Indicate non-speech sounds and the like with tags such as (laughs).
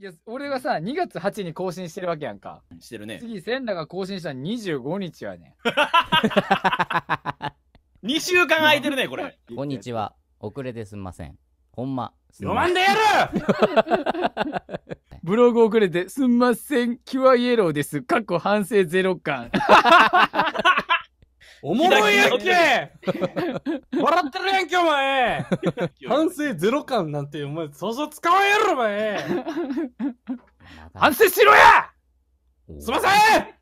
いや、俺がさ、2月8に更新してるわけやんか。してるね。次、千奈が更新した25日はね。2 (laughs) 週間空いてるね、これ。こんにちは。遅れてすんません。ほんま。読まんでやるブログ遅れてすんません。キュアイエローです。過去反省ゼロ感。おもろいやっけ笑ってるやんけ、お前反省ゼロ感なんて、お前、想像使わんやろ、お前反省しろやすいません